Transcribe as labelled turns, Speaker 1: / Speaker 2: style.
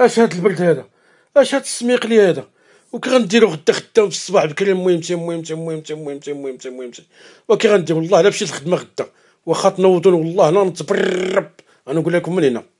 Speaker 1: اش هاد البرد هذا اش هاد السميق لي هذا وكي غنديرو غدا خدام في الصباح بكري المهم تي المهم تي المهم تي المهم تي المهم تي المهم تي وكي غندير والله الا مشيت الخدمه غدا واخا تنوضو والله لا نتبرب انا نقول لكم من هنا